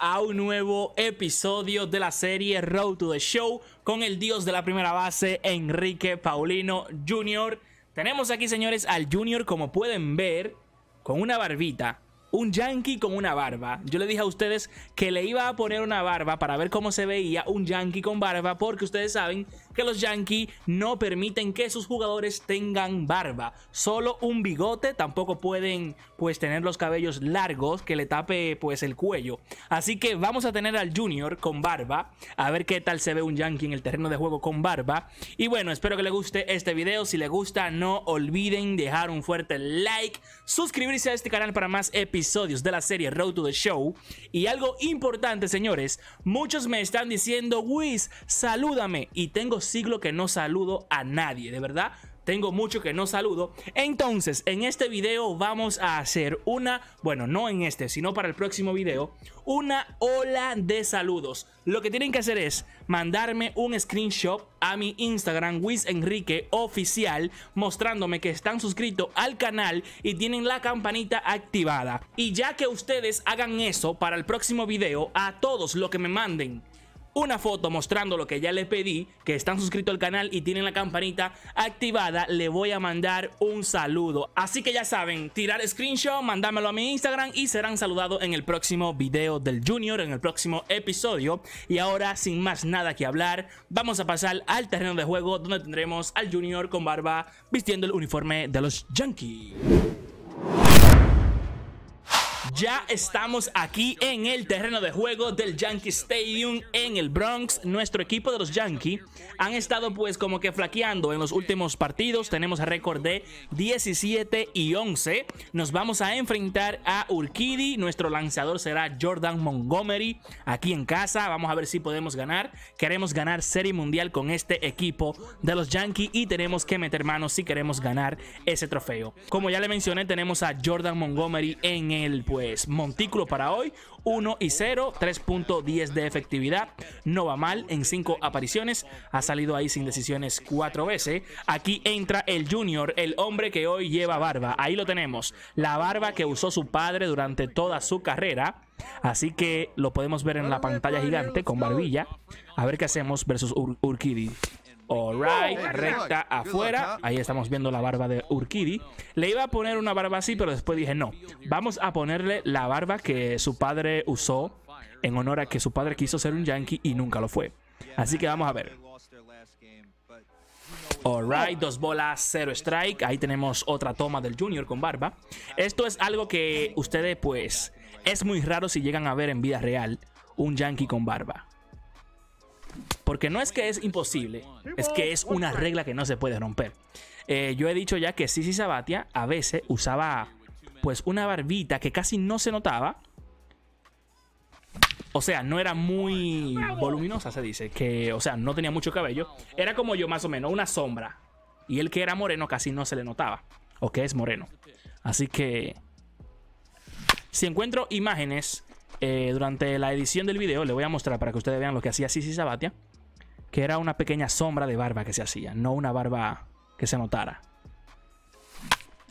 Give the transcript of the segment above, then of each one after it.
a un nuevo episodio de la serie Road to the Show con el dios de la primera base, Enrique Paulino Jr. Tenemos aquí, señores, al Jr. como pueden ver, con una barbita, un yankee con una barba. Yo le dije a ustedes que le iba a poner una barba para ver cómo se veía un yankee con barba, porque ustedes saben que los Yankees no permiten que sus jugadores tengan barba, solo un bigote, tampoco pueden pues tener los cabellos largos que le tape pues el cuello. Así que vamos a tener al Junior con barba, a ver qué tal se ve un Yankee en el terreno de juego con barba. Y bueno, espero que les guste este video, si le gusta no olviden dejar un fuerte like, suscribirse a este canal para más episodios de la serie Road to the Show. Y algo importante señores, muchos me están diciendo, Wiz, salúdame y tengo siglo que no saludo a nadie, de verdad. Tengo mucho que no saludo. Entonces, en este video vamos a hacer una, bueno, no en este, sino para el próximo video, una ola de saludos. Lo que tienen que hacer es mandarme un screenshot a mi Instagram, Wiz Enrique Oficial, mostrándome que están suscritos al canal y tienen la campanita activada. Y ya que ustedes hagan eso para el próximo video, a todos lo que me manden una foto mostrando lo que ya les pedí, que están suscritos al canal y tienen la campanita activada, le voy a mandar un saludo. Así que ya saben, tirar screenshot, mandármelo a mi Instagram y serán saludados en el próximo video del Junior, en el próximo episodio. Y ahora, sin más nada que hablar, vamos a pasar al terreno de juego donde tendremos al Junior con barba vistiendo el uniforme de los Yankees. Ya estamos aquí en el terreno de juego del Yankee Stadium en el Bronx. Nuestro equipo de los Yankees han estado pues como que flaqueando en los últimos partidos. Tenemos récord de 17 y 11. Nos vamos a enfrentar a Urquidi. Nuestro lanzador será Jordan Montgomery aquí en casa. Vamos a ver si podemos ganar. Queremos ganar Serie Mundial con este equipo de los Yankees y tenemos que meter manos si queremos ganar ese trofeo. Como ya le mencioné, tenemos a Jordan Montgomery en el es pues, Montículo para hoy, 1 y 0, 3.10 de efectividad. No va mal en 5 apariciones. Ha salido ahí sin decisiones 4 veces. Aquí entra el Junior, el hombre que hoy lleva barba. Ahí lo tenemos. La barba que usó su padre durante toda su carrera. Así que lo podemos ver en la pantalla gigante con barbilla. A ver qué hacemos versus Urquidi right, recta afuera. Ahí estamos viendo la barba de Urkidi. Le iba a poner una barba así, pero después dije no. Vamos a ponerle la barba que su padre usó en honor a que su padre quiso ser un yankee y nunca lo fue. Así que vamos a ver. right, dos bolas, cero strike. Ahí tenemos otra toma del Junior con barba. Esto es algo que ustedes, pues, es muy raro si llegan a ver en vida real un yankee con barba. Porque no es que es imposible, es que es una regla que no se puede romper. Eh, yo he dicho ya que Sisi Sabatia a veces usaba pues una barbita que casi no se notaba. O sea, no era muy voluminosa, se dice. Que, o sea, no tenía mucho cabello. Era como yo, más o menos, una sombra. Y el que era moreno casi no se le notaba. O que es moreno. Así que. Si encuentro imágenes eh, durante la edición del video, le voy a mostrar para que ustedes vean lo que hacía Sisi Sabatia, que era una pequeña sombra de barba que se hacía, no una barba que se notara.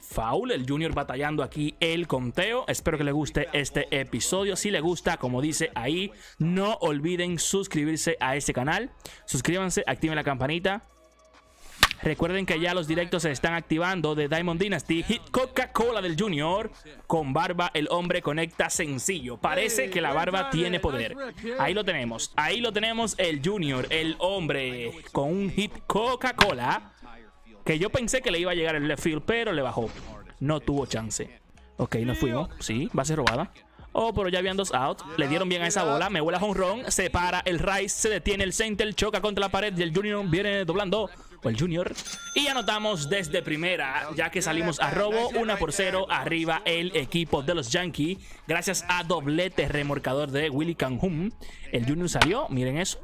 Faul, el Junior batallando aquí el conteo. Espero que les guste este episodio. Si les gusta, como dice ahí, no olviden suscribirse a este canal. Suscríbanse, activen la campanita Recuerden que ya los directos se están activando de Diamond Dynasty, Hit Coca-Cola del Junior. Con barba el hombre conecta sencillo. Parece que la barba tiene poder. Ahí lo tenemos. Ahí lo tenemos el Junior, el hombre, con un hit Coca-Cola. Que yo pensé que le iba a llegar el left field, pero le bajó. No tuvo chance. Ok, nos fuimos. Sí, va a ser robada. Oh, pero ya habían dos out. Le dieron bien a esa bola. Me a honrón. Se para el Rice. Se detiene el center. Choca contra la pared. Y el Junior viene doblando. O el Junior. Y anotamos desde primera. Ya que salimos a robo. Una por cero Arriba el equipo de los Yankees. Gracias a doblete remorcador de Willy Canhum. El Junior salió. Miren eso.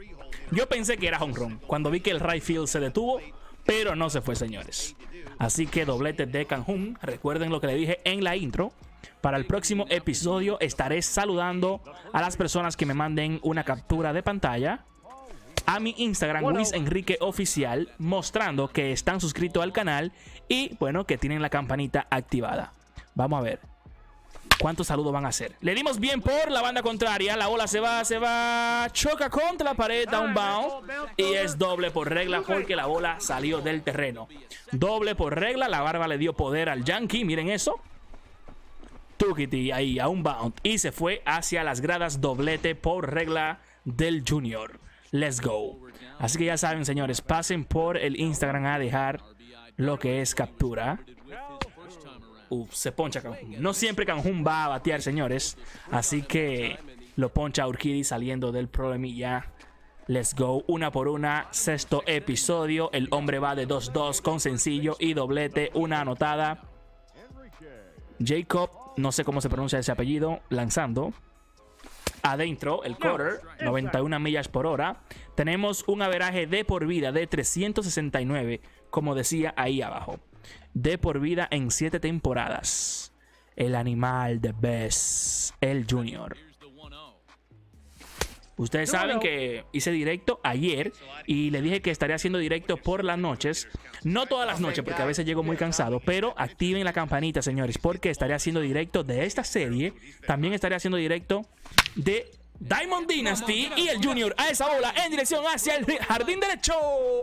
Yo pensé que era honrón. Cuando vi que el Rice field se detuvo. Pero no se fue, señores. Así que doblete de Canhum. Recuerden lo que le dije en la intro. Para el próximo episodio estaré saludando a las personas que me manden una captura de pantalla a mi Instagram Luis Enrique Oficial mostrando que están suscritos al canal y bueno que tienen la campanita activada. Vamos a ver cuántos saludos van a hacer. Le dimos bien por la banda contraria. La bola se va, se va. Choca contra la pared, downbound. Y es doble por regla porque la bola salió del terreno. Doble por regla. La barba le dio poder al Yankee. Miren eso. Tukiti ahí a un bound y se fue hacia las gradas doblete por regla del Junior. Let's go. Así que ya saben, señores, pasen por el Instagram a dejar lo que es captura. Uf, se poncha Canjun. No siempre Canjun va a batear, señores. Así que lo poncha Urquidi saliendo del problemilla. Let's go, una por una, sexto episodio. El hombre va de 2-2 con sencillo y doblete, una anotada. Jacob no sé cómo se pronuncia ese apellido, lanzando. Adentro, el quarter, 91 millas por hora. Tenemos un averaje de por vida de 369, como decía ahí abajo. De por vida en 7 temporadas. El animal de Bess, el junior. Ustedes saben que hice directo ayer y le dije que estaría haciendo directo por las noches. No todas las noches, porque a veces llego muy cansado, pero activen la campanita, señores, porque estaré haciendo directo de esta serie. También estaré haciendo directo de Diamond Dynasty y el Junior a esa bola en dirección hacia el jardín derecho.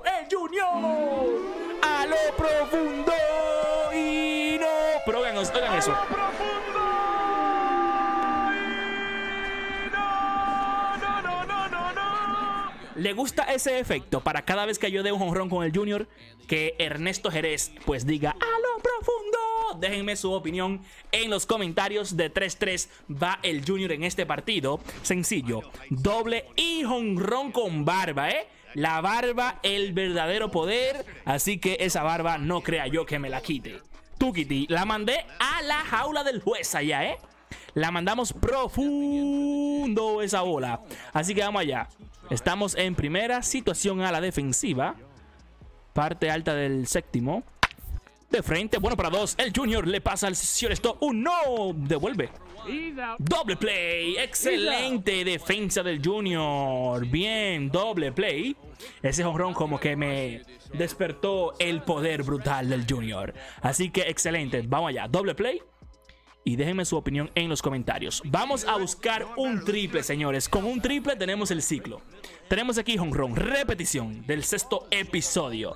El Junior a lo profundo y no. Pero oigan, eso. le gusta ese efecto para cada vez que yo dé un honrón con el Junior, que Ernesto Jerez pues diga a lo profundo. Déjenme su opinión en los comentarios de 3-3 va el Junior en este partido. Sencillo, doble y honrón con barba, ¿eh? La barba, el verdadero poder. Así que esa barba no crea yo que me la quite. Tukiti, la mandé a la jaula del juez allá, ¿eh? La mandamos profundo esa bola. Así que vamos allá. Estamos en primera situación a la defensiva. Parte alta del séptimo. De frente, bueno para dos. El Junior le pasa al Esto ¡Un no! Devuelve. Doble play. Excelente defensa del Junior. Bien, doble play. Ese jonrón como que me despertó el poder brutal del Junior. Así que excelente. Vamos allá. Doble play y déjenme su opinión en los comentarios. Vamos a buscar un triple, señores. Con un triple tenemos el ciclo. Tenemos aquí Honron, repetición del sexto episodio.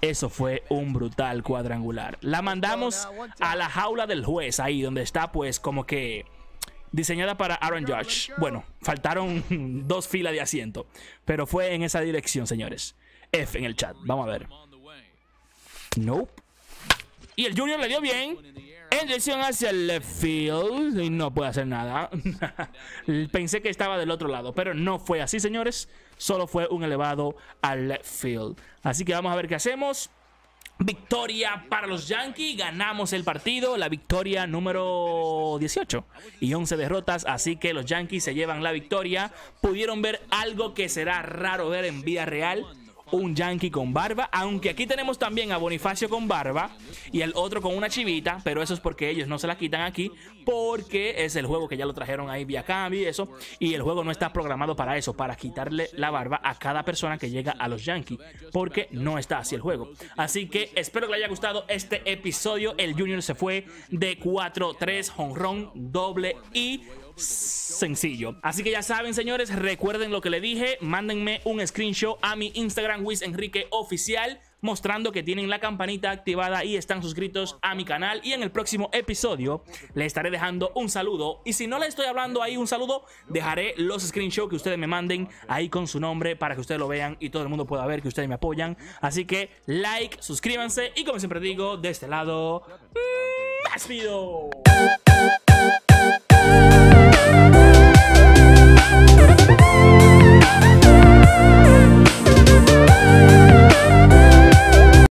Eso fue un brutal cuadrangular. La mandamos a la jaula del juez, ahí donde está pues como que diseñada para Aaron Judge. Bueno, faltaron dos filas de asiento, pero fue en esa dirección, señores. F en el chat, vamos a ver. Nope. Y el Junior le dio bien en dirección hacia el left field y no puede hacer nada. Pensé que estaba del otro lado, pero no fue así, señores. Solo fue un elevado al left field. Así que vamos a ver qué hacemos. Victoria para los Yankees, ganamos el partido, la victoria número 18 y 11 derrotas, así que los Yankees se llevan la victoria. Pudieron ver algo que será raro ver en vida real, un yankee con barba, aunque aquí tenemos también a Bonifacio con barba y el otro con una chivita, pero eso es porque ellos no se la quitan aquí porque es el juego que ya lo trajeron ahí vía cambio y eso. Y el juego no está programado para eso, para quitarle la barba a cada persona que llega a los Yankees, porque no está así el juego. Así que espero que les haya gustado este episodio. El Junior se fue de 4-3, jonrón, doble y sencillo. Así que ya saben, señores, recuerden lo que le dije. Mándenme un screenshot a mi Instagram, Wiz Enrique Oficial mostrando que tienen la campanita activada y están suscritos a mi canal y en el próximo episodio les estaré dejando un saludo y si no le estoy hablando ahí un saludo, dejaré los screenshots que ustedes me manden ahí con su nombre para que ustedes lo vean y todo el mundo pueda ver que ustedes me apoyan. Así que like, suscríbanse y como siempre digo, de este lado, más mm, video.